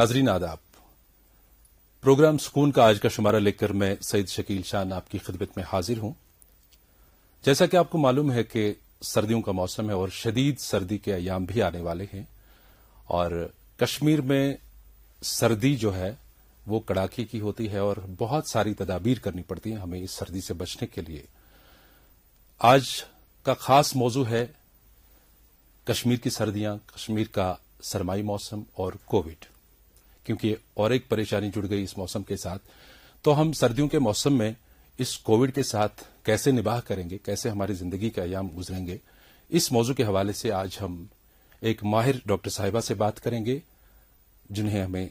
नाजरीन आदाब प्रोग्राम सुकून का आज का शुमारा लेकर मैं सईद शकील शान आपकी खिदमत में हाजिर हूं जैसा कि आपको मालूम है कि सर्दियों का मौसम है और शदीद सर्दी के अयाम भी आने वाले हैं और कश्मीर में सर्दी जो है वो कड़ाके की होती है और बहुत सारी तदाबीर करनी पड़ती हैं हमें इस सर्दी से बचने के लिए आज का खास मौजू है कश्मीर की सर्दियां कश्मीर का सरमाई मौसम और कोविड क्योंकि और एक परेशानी जुड़ गई इस मौसम के साथ तो हम सर्दियों के मौसम में इस कोविड के साथ कैसे निबाह करेंगे कैसे हमारी जिंदगी का अयाम गुजरेंगे इस मौजू के हवाले से आज हम एक माहिर डॉक्टर साहिबा से बात करेंगे जिन्हें हमें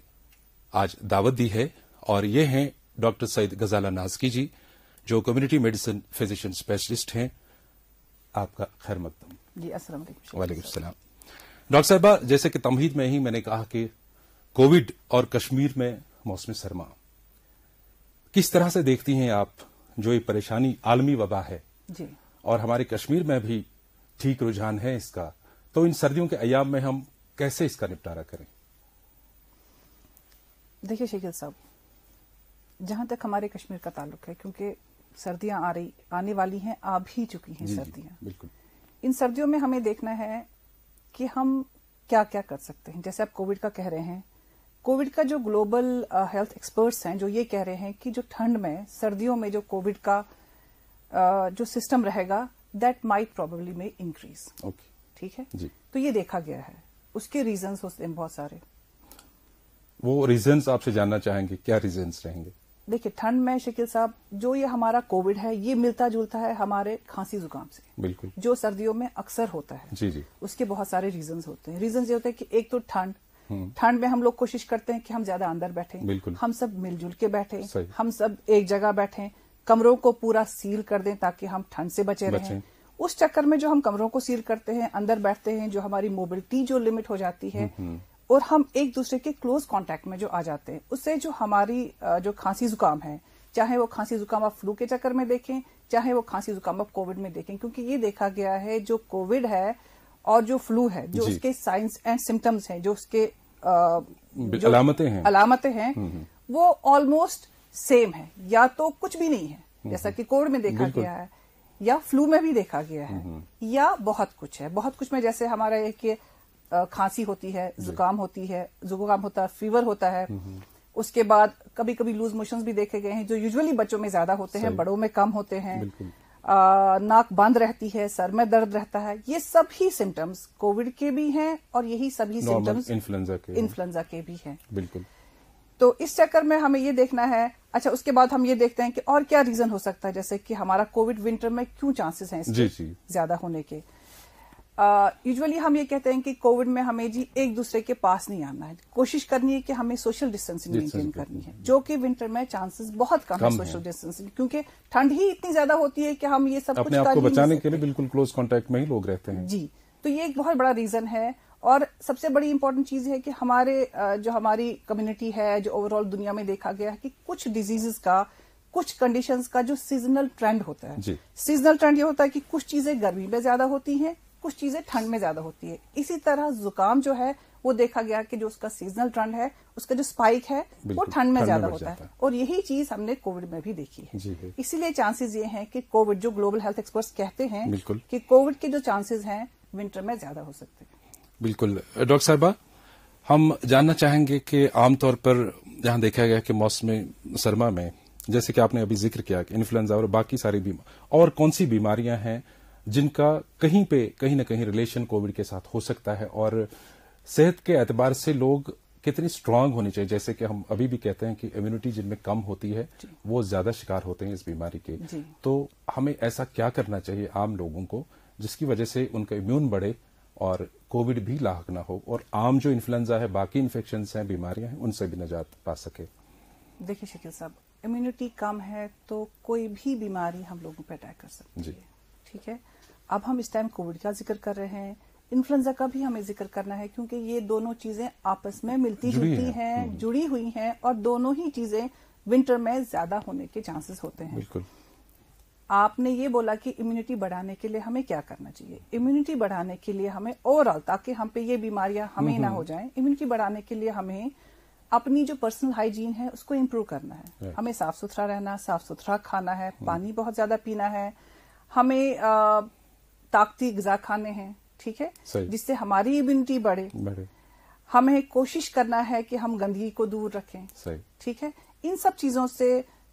आज दावत दी है और ये हैं डॉक्टर सईद गजाला नाजकी जी जो कम्युनिटी मेडिसिन फिजिशियन स्पेशलिस्ट हैं आपका खैर मकदम वाले डॉक्टर साहिबा जैसे कि तमहीद में ही मैंने कहा कि कोविड और कश्मीर में मौसम सरमा किस तरह से देखती हैं आप जो ये परेशानी आलमी वबा है जी। और हमारे कश्मीर में भी ठीक रुझान है इसका तो इन सर्दियों के अयाम में हम कैसे इसका निपटारा करें देखिए शेखिल साहब जहां तक हमारे कश्मीर का ताल्लुक है क्योंकि सर्दियां आ रही आने वाली हैं आ भी चुकी हैं सर्दियां बिल्कुल इन सर्दियों में हमें देखना है कि हम क्या क्या कर सकते हैं जैसे आप कोविड का कह रहे हैं कोविड का जो ग्लोबल हेल्थ एक्सपर्ट्स हैं जो ये कह रहे हैं कि जो ठंड में सर्दियों में जो कोविड का जो सिस्टम रहेगा दैट माइट प्रोबेबली में इंक्रीज ओके ठीक है जी. तो ये देखा गया है उसके रीजंस होते हैं बहुत सारे वो रीजंस आपसे जानना चाहेंगे क्या रीजंस रहेंगे देखिए ठंड में शकील साहब जो ये हमारा कोविड है ये मिलता जुलता है हमारे खांसी जुकाम से बिल्कुल जो सर्दियों में अक्सर होता है जी जी उसके बहुत सारे रीजंस होते हैं रीजंस ये होते हैं कि एक तो ठंड हम्म। ठंड में हम लोग कोशिश करते हैं कि हम ज्यादा अंदर बैठे हम सब मिलजुल के बैठे हम सब एक जगह बैठे कमरों को पूरा सील कर दें ताकि हम ठंड से बचे, बचे रहें उस चक्कर में जो हम कमरों को सील करते हैं अंदर बैठते हैं जो हमारी मोबिलिटी जो लिमिट हो जाती है हम्म, हम्म। और हम एक दूसरे के क्लोज कांटेक्ट में जो आ जाते हैं उससे जो हमारी जो खांसी जुकाम है चाहे वो खांसी जुकाम आप फ्लू के चक्कर में देखें चाहे वो खांसी जुकाम आप कोविड में देखें क्योंकि ये देखा गया है जो कोविड है और जो फ्लू है जो उसके साइंस एंड सिम्टम्स हैं जो उसके अलामतें हैं अलामतें हैं हम्म, हम्म। वो ऑलमोस्ट सेम है या तो कुछ भी नहीं है हम्म, जैसा कि कोविड में देखा गया है या फ्लू में भी देखा गया है या बहुत कुछ है बहुत कुछ में जैसे हमारा एक खांसी होती है जुकाम होती है जुकाम होता है फीवर होता है उसके बाद कभी कभी लूज मोशन भी देखे गए हैं जो यूजुअली बच्चों में ज्यादा होते हैं बड़ों में कम होते हैं नाक बंद रहती है सर में दर्द रहता है ये सभी सिम्टम्स कोविड के भी हैं और यही सभी सिम्टम्स इन्फ्लुएंजा के इन्फ्लुएंजा के भी हैं बिल्कुल तो इस चक्कर में हमें ये देखना है अच्छा उसके बाद हम ये देखते हैं कि और क्या रीजन हो सकता है जैसे कि हमारा कोविड विंटर में क्यों चांसेस हैं ज्यादा होने के यूजुअली हम ये कहते हैं कि कोविड में हमें जी एक दूसरे के पास नहीं आना है कोशिश करनी है कि हमें सोशल डिस्टेंसिंग मेंटेन करनी है जो कि विंटर में चांसेस बहुत कम, कम है सोशल डिस्टेंसिंग क्योंकि ठंड ही इतनी ज्यादा होती है कि हम ये सब कुछ आपको बचाने के लिए बिल्कुल क्लोज कॉन्टेक्ट में ही लोग रहते हैं जी तो ये एक बहुत बड़ा रीजन है और सबसे बड़ी इंपॉर्टेंट चीज है कि हमारे जो हमारी कम्युनिटी है जो ओवरऑल दुनिया में देखा गया है कि कुछ डिजीजेस का कुछ कंडीशंस का जो सीजनल ट्रेंड होता है सीजनल ट्रेंड ये होता है कि कुछ चीजें गर्मी में ज्यादा होती हैं कुछ चीजें ठंड में ज्यादा होती है इसी तरह जुकाम जो है वो देखा गया कि जो उसका सीजनल ट्रेंड है उसका जो स्पाइक है वो ठंड में ज्यादा होता है और यही चीज हमने कोविड में भी देखी है इसीलिए चांसेस ये हैं कि कोविड जो ग्लोबल हेल्थ एक्सपर्ट्स कहते हैं कि कोविड के जो चांसेस हैं विंटर में ज्यादा हो सकते हैं बिल्कुल डॉक्टर साहबा हम जानना चाहेंगे कि आमतौर पर जहां देखा गया कि मौसम सरमा में जैसे कि आपने अभी जिक्र किया कि इन्फ्लुएंजा और बाकी सारी बीमार और कौन सी बीमारियां हैं जिनका कहीं पे कहीं ना कहीं रिलेशन कोविड के साथ हो सकता है और सेहत के एतबार से लोग कितनी स्ट्रांग होनी चाहिए जैसे कि हम अभी भी कहते हैं कि इम्यूनिटी जिनमें कम होती है वो ज्यादा शिकार होते हैं इस बीमारी के तो हमें ऐसा क्या करना चाहिए आम लोगों को जिसकी वजह से उनका इम्यून बढ़े और कोविड भी लाक ना हो और आम जो इन्फ्लुएंजा है बाकी इन्फेक्शन हैं बीमारियां हैं उनसे भी निजात पा सके देखिए शकील साहब इम्यूनिटी कम है तो कोई भी बीमारी हम लोगों पर अटैक कर सकते हैं ठीक है अब हम इस टाइम कोविड का जिक्र कर रहे हैं इन्फ्लुएंजा का भी हमें जिक्र करना है क्योंकि ये दोनों चीजें आपस में मिलती जुलती हैं हम्म। जुड़ी हुई हैं और दोनों ही चीजें विंटर में ज्यादा होने के चांसेस होते हैं आपने ये बोला कि इम्यूनिटी बढ़ाने के लिए हमें क्या करना चाहिए इम्यूनिटी बढ़ाने के लिए हमें ओवरऑल ताकि हम पे ये बीमारियां हमें ना हम्म। हो जाएं इम्यूनिटी बढ़ाने के लिए हमें अपनी जो पर्सनल हाइजीन है उसको इम्प्रूव करना है हमें साफ सुथरा रहना साफ सुथरा खाना है हम्म। पानी बहुत ज्यादा पीना है हमें ताकती गजा खाने हैं ठीक है जिससे हमारी इम्यूनिटी बढ़े हमें कोशिश करना है कि हम गंदगी को दूर रखें ठीक है इन सब चीजों से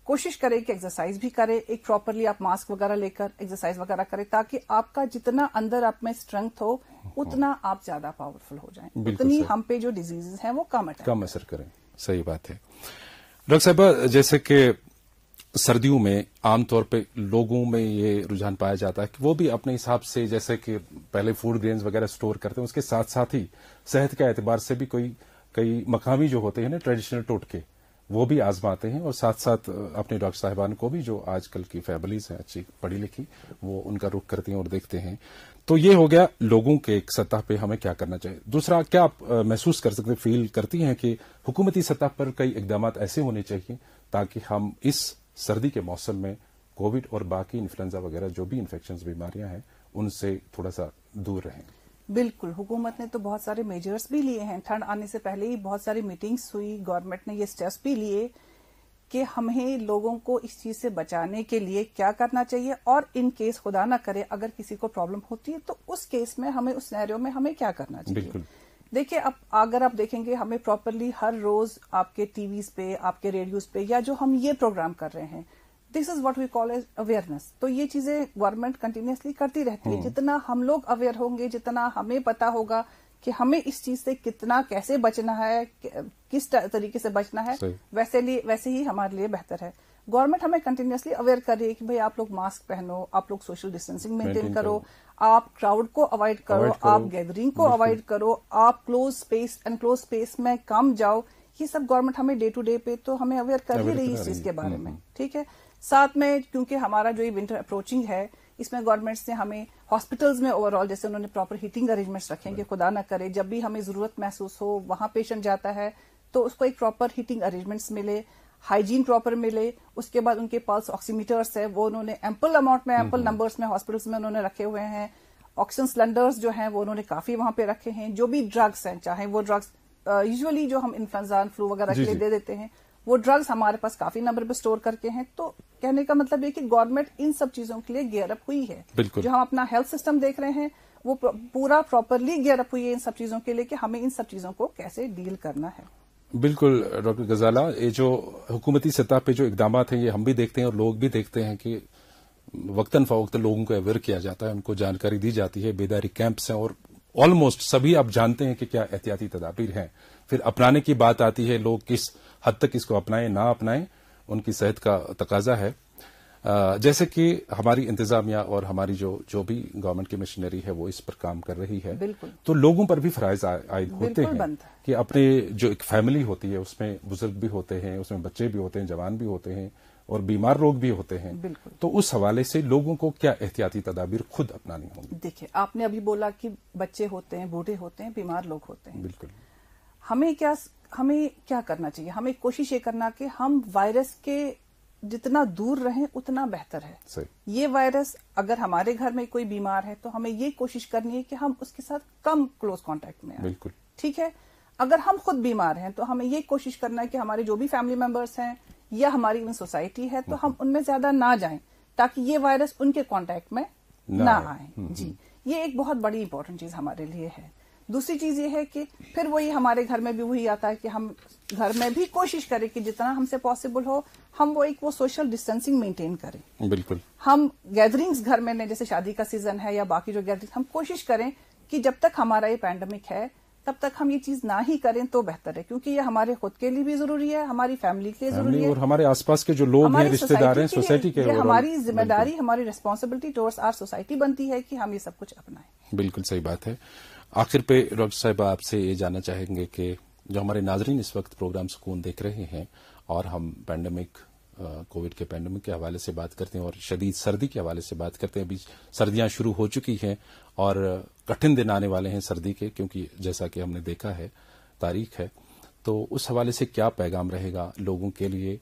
कोशिश करें कि एक्सरसाइज भी करें एक प्रॉपरली आप मास्क वगैरह लेकर एक्सरसाइज वगैरह करें ताकि आपका जितना अंदर आप में स्ट्रेंथ हो उतना आप ज्यादा पावरफुल हो जाएं उतनी हम पे जो डिजीजेज हैं वो कम कम असर करें सही बात है डॉक्टर साहब जैसे कि सर्दियों में आमतौर पे लोगों में ये रुझान पाया जाता है कि वो भी अपने हिसाब से जैसे कि पहले फूड ग्रेन्स वगैरह स्टोर करते हैं उसके साथ साथ ही सेहत के एतबार से भी कोई कई मकामी जो होते हैं ना ट्रेडिशनल टोटके वो भी आजमाते हैं और साथ साथ अपने डॉक्टर साहिबान को भी जो आजकल की फैमिलीज हैं अच्छी पढ़ी लिखी वो उनका रुख करती हैं और देखते हैं तो ये हो गया लोगों के एक सतह पे हमें क्या करना चाहिए दूसरा क्या आप महसूस कर सकते फील करती हैं कि हुकूमती सतह पर कई इकदाम ऐसे होने चाहिए ताकि हम इस सर्दी के मौसम में कोविड और बाकी इन्फ्लुएंजा वगैरह जो भी इन्फेक्शन बीमारियां हैं उनसे थोड़ा सा दूर रहें बिल्कुल हुकूमत ने तो बहुत सारे मेजर्स भी लिए हैं ठंड आने से पहले ही बहुत सारी मीटिंग्स हुई गवर्नमेंट ने ये स्टेप्स भी लिए कि हमें लोगों को इस चीज से बचाने के लिए क्या करना चाहिए और इन केस खुदा ना करे अगर किसी को प्रॉब्लम होती है तो उस केस में हमें उस नैरियो में हमें क्या करना चाहिए देखिए अब अगर आप देखेंगे हमें प्रॉपरली हर रोज आपके टीवी पे आपके रेडियोज पे या जो हम ये प्रोग्राम कर रहे हैं this is what we call as awareness तो ये चीजें गवर्नमेंट कंटिन्यूसली करती रहती है हम्म। जितना हम लोग अवेयर होंगे जितना हमें पता होगा कि हमें इस चीज से कितना कैसे बचना है किस तरीके से बचना है वैसे लिए वैसे ही हमारे लिए बेहतर है गवर्नमेंट हमें कंटिन्यूसली अवेयर कर रही है कि भाई आप लोग मास्क पहनो आप लोग सोशल डिस्टेंसिंग मेंटेन करो, करो आप क्राउड को अवॉइड करो, करो आप गैदरिंग को अवॉइड करो आप close space and close space में कम जाओ ये सब गवर्नमेंट हमें डे टू डे पे तो हमें अवेयर कर ही रही है इस चीज के बारे हम्म, में हम्म। ठीक है साथ में क्योंकि हमारा जो ये विंटर अप्रोचिंग है इसमें गवर्नमेंट ने हमें हॉस्पिटल्स में ओवरऑल जैसे उन्होंने प्रॉपर हीटिंग अरेंजमेंट्स रखे हैं कि खुदा ना करे जब भी हमें जरूरत महसूस हो वहां पेशेंट जाता है तो उसको एक प्रॉपर हीटिंग अरेंजमेंट्स मिले हाइजीन प्रॉपर मिले उसके बाद उनके पल्स ऑक्सीमीटर्स है वो उन्होंने एम्पल अमाउंट में एम्पल नंबर्स में हॉस्पिटल्स में उन्होंने रखे हुए हैं ऑक्सीजन सिलेंडर्स जो हैं वो उन्होंने काफी वहां पे रखे हैं जो भी ड्रग्स हैं चाहे वो ड्रग्स यूजुअली जो हम इन्फ्लुएंजा फ्लू वगैरह के लिए दे देते हैं वो ड्रग्स हमारे पास काफी नंबर पर स्टोर करके हैं तो कहने का मतलब ये कि गवर्नमेंट इन सब चीजों के लिए गेयरअप हुई है जो हम अपना हेल्थ सिस्टम देख रहे हैं वो पूरा प्रॉपरली गेयरअप हुई है इन सब चीजों के लिए कि हमें इन सब चीजों को कैसे डील करना है बिल्कुल डॉक्टर गजाला ये जो हुकूमती सतह पे जो इकदाम हैं ये हम भी देखते हैं और लोग भी देखते हैं कि वक्ता फ़वक्ता लोगों को अवेयर किया जाता है उनको जानकारी दी जाती है बेदारी कैंप्स हैं और ऑलमोस्ट सभी आप जानते हैं कि क्या एहतियाती तदाबीर हैं फिर अपनाने की बात आती है लोग किस हद तक इसको अपनाएं ना अपनाएं उनकी सेहत का तकाजा है जैसे कि हमारी इंतजामिया और हमारी जो जो भी गवर्नमेंट की मशीनरी है वो इस पर काम कर रही है तो लोगों पर भी फराइज आयद होते हैं कि अपने जो एक फैमिली होती है उसमें बुजुर्ग भी होते हैं उसमें बच्चे भी होते हैं जवान भी होते हैं और बीमार लोग भी होते हैं तो उस हवाले से लोगों को क्या एहतियाती तदाबीर खुद अपनानी होंगी देखिये आपने अभी बोला कि बच्चे होते हैं बूढ़े होते हैं बीमार लोग होते हैं बिल्कुल हमें क्या हमें क्या करना चाहिए हमें कोशिश ये करना कि हम वायरस के जितना दूर रहें उतना बेहतर है ये वायरस अगर हमारे घर में कोई बीमार है तो हमें ये कोशिश करनी है कि हम उसके साथ कम क्लोज कॉन्टेक्ट में आए ठीक है अगर हम खुद बीमार हैं तो हमें ये कोशिश करना है कि हमारे जो भी फैमिली मेंबर्स हैं या हमारी इवन सोसाइटी है तो हम हम्म। उनमें ज्यादा ना जाएं ताकि ये वायरस उनके कांटेक्ट में ना, ना आए हम्म, जी हम्म। ये एक बहुत बड़ी इंपॉर्टेंट चीज हमारे लिए है दूसरी चीज ये है कि फिर वही हमारे घर में भी वही आता है कि हम घर में भी कोशिश करें कि जितना हमसे पॉसिबल हो हम वो एक वो सोशल डिस्टेंसिंग मेंटेन करें बिल्कुल हम गैदरिंग्स घर में नहीं जैसे शादी का सीजन है या बाकी जो गैदरिंग हम कोशिश करें कि जब तक हमारा ये पैंडमिक है तब तक हम ये चीज ना ही करें तो बेहतर है क्योंकि ये हमारे खुद के लिए भी जरूरी है हमारी फैमिली के लिए जरूरी है और हमारे आसपास के जो लोग हैं रिश्तेदार हैं सोसाइटी के, के हमारी जिम्मेदारी हमारी रिस्पॉन्सिबिलिटी टूवर्ड्स आर सोसाइटी बनती है कि हम ये सब कुछ अपनाएं बिल्कुल सही बात है आखिर पे डॉक्टर साहब आपसे ये जानना चाहेंगे कि जो हमारे नाजरीन इस वक्त प्रोग्राम सुकून देख रहे हैं और हम पैंडमिक कोविड के पैंडमिक के हवाले से बात करते हैं और शदीद सर्दी के हवाले से बात करते हैं अभी सर्दियां शुरू हो चुकी हैं और कठिन दिन आने वाले हैं सर्दी के क्योंकि जैसा कि हमने देखा है तारीख है तो उस हवाले से क्या पैगाम रहेगा लोगों के लिए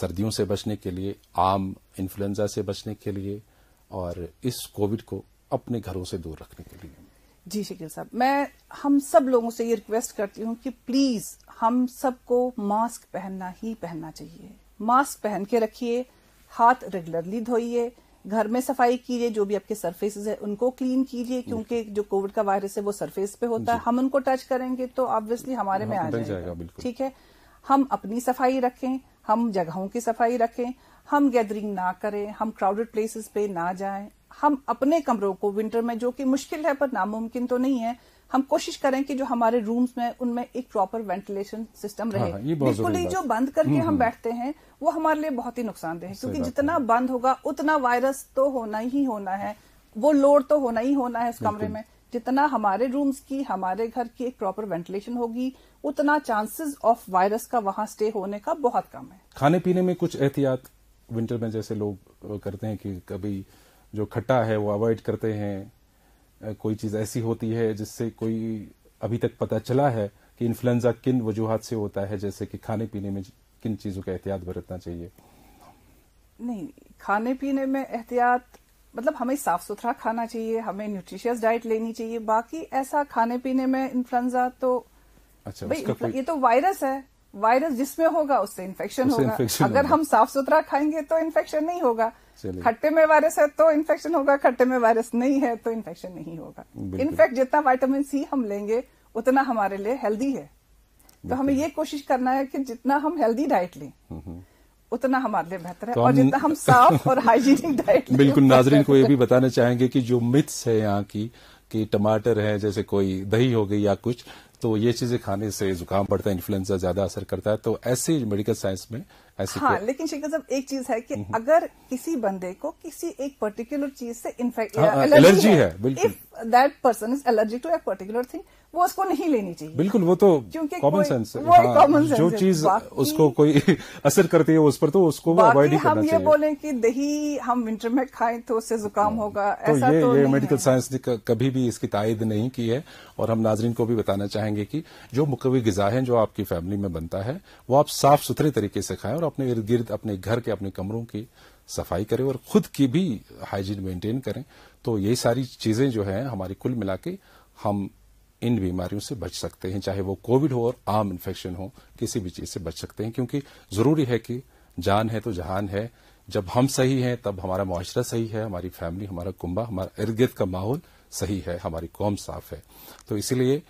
सर्दियों से बचने के लिए आम इन्फ्लुएंजा से बचने के लिए और इस कोविड को अपने घरों से दूर रखने के लिए जी शकील साहब मैं हम सब लोगों से ये रिक्वेस्ट करती हूँ कि प्लीज हम सबको मास्क पहनना ही पहनना चाहिए मास्क पहन के रखिए हाथ रेगुलरली धोइए घर में सफाई कीजिए जो भी आपके सरफेसेस है उनको क्लीन कीजिए क्योंकि जो कोविड का वायरस है वो सरफेस पे होता है हम उनको टच करेंगे तो ऑब्वियसली हमारे में हाँ, आ जाएगा ठीक है हम अपनी सफाई रखें हम जगहों की सफाई रखें हम गैदरिंग ना करें हम क्राउडेड प्लेसेस पे ना जाएं हम अपने कमरों को विंटर में जो कि मुश्किल है पर नामुमकिन तो नहीं है हम कोशिश करें कि जो हमारे रूम्स में उनमें एक प्रॉपर वेंटिलेशन सिस्टम रहे हाँ, बिल्कुल ही जो बंद करके हम्म, हम हम्म। बैठते हैं वो हमारे लिए बहुत ही नुकसानदेह है क्योंकि जितना बंद होगा उतना वायरस तो होना ही होना है वो लोड तो होना ही होना है उस कमरे में जितना हमारे रूम्स की हमारे घर की एक प्रॉपर वेंटिलेशन होगी उतना चांसेस ऑफ वायरस का वहां स्टे होने का बहुत कम है खाने पीने में कुछ एहतियात विंटर में जैसे लोग करते हैं कि कभी जो खट्टा है वो अवॉइड करते हैं कोई चीज़ ऐसी होती है जिससे कोई अभी तक पता चला है कि इन्फ्लुएंजा किन वजूहत से होता है जैसे कि खाने पीने में किन चीज़ों का एहतियात बरतना चाहिए नहीं खाने पीने में एहतियात मतलब हमें साफ सुथरा खाना चाहिए हमें न्यूट्रिशियस डाइट लेनी चाहिए बाकी ऐसा खाने पीने में इन्फ्लुएंजा तो अच्छा, भाई ये तो वायरस है वायरस जिसमें होगा उससे इन्फेक्शन होगा infection अगर होगा। हम साफ सुथरा खाएंगे तो इन्फेक्शन नहीं होगा खट्टे में वायरस है तो इन्फेक्शन होगा खट्टे में वायरस नहीं है तो इन्फेक्शन नहीं होगा इनफेक्ट जितना वाइटामिन सी हम लेंगे उतना हमारे लिए हेल्दी है तो हमें ये कोशिश करना है कि जितना हम हेल्दी डाइट लें हम्म, हम्म। उतना हमारे लिए बेहतर है तो और जितना हम साफ और हाइजीनिक डाइट बिल्कुल नाजरीन को ये भी बताना चाहेंगे कि जो मिथ्स है यहाँ की कि टमाटर है जैसे कोई दही हो गई या कुछ तो ये चीजें खाने से जुकाम पड़ता है इन्फ्लुएंजा ज्यादा असर करता है तो ऐसे मेडिकल साइंस में ऐसे हाँ, लेकिन शेख साहब एक चीज है कि अगर किसी बंदे को किसी एक पर्टिकुलर चीज से इन्फेक्ट एलर्जी हाँ, हाँ, है बिल्कुल that person is allergy to a particular thing वो उसको नहीं लेनी चाहिए बिल्कुल वो तो कॉमन सेंस वो हाँ, कॉमन सेंस जो चीज उसको कोई असर करती है उस पर तो उसको अवॉइड हम ये बोले कि दही हम विंटर में खाएं तो उससे जुकाम हाँ। होगा तो ऐसा तो ये मेडिकल साइंस ने कभी भी इसकी तायद नहीं की है और हम नाजरीन को भी बताना चाहेंगे कि जो मुकवी गजा है जो आपकी फैमिली में बनता है वो आप साफ सुथरे तरीके से खाएं और अपने इर्द गिर्द अपने घर के अपने कमरों की सफाई करें और खुद की भी हाइजीन मेंटेन करें तो यही सारी चीजें जो है हमारी कुल मिला के हम इन बीमारियों से बच सकते हैं चाहे वो कोविड हो और आम इन्फेक्शन हो किसी भी चीज से बच सकते हैं क्योंकि जरूरी है कि जान है तो जहान है जब हम सही हैं तब हमारा मुआरा सही है हमारी फैमिली हमारा कुंबा हमारा इर्द गिर्द का माहौल सही है हमारी कौम साफ है तो इसीलिए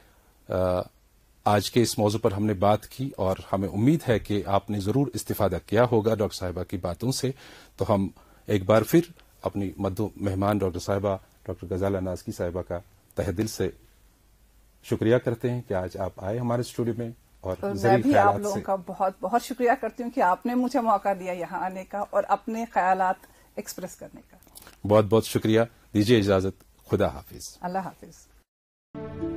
आज के इस मौजू पर हमने बात की और हमें उम्मीद है कि आपने जरूर इस्तीफादा किया होगा डॉक्टर साहिबा की बातों से तो हम एक बार फिर अपनी मद्दू मेहमान डॉक्टर साहिबा डॉक्टर गजाला नाजकी साहिबा का तहदिल से शुक्रिया करते हैं कि आज आप आए हमारे स्टूडियो में और, और तो मैं भी आप लोगों का बहुत बहुत शुक्रिया करती हूँ कि आपने मुझे मौका दिया यहाँ आने का और अपने ख्याल एक्सप्रेस करने का बहुत बहुत शुक्रिया दीजिए इजाजत खुदा हाफिज अल्लाह हाफिज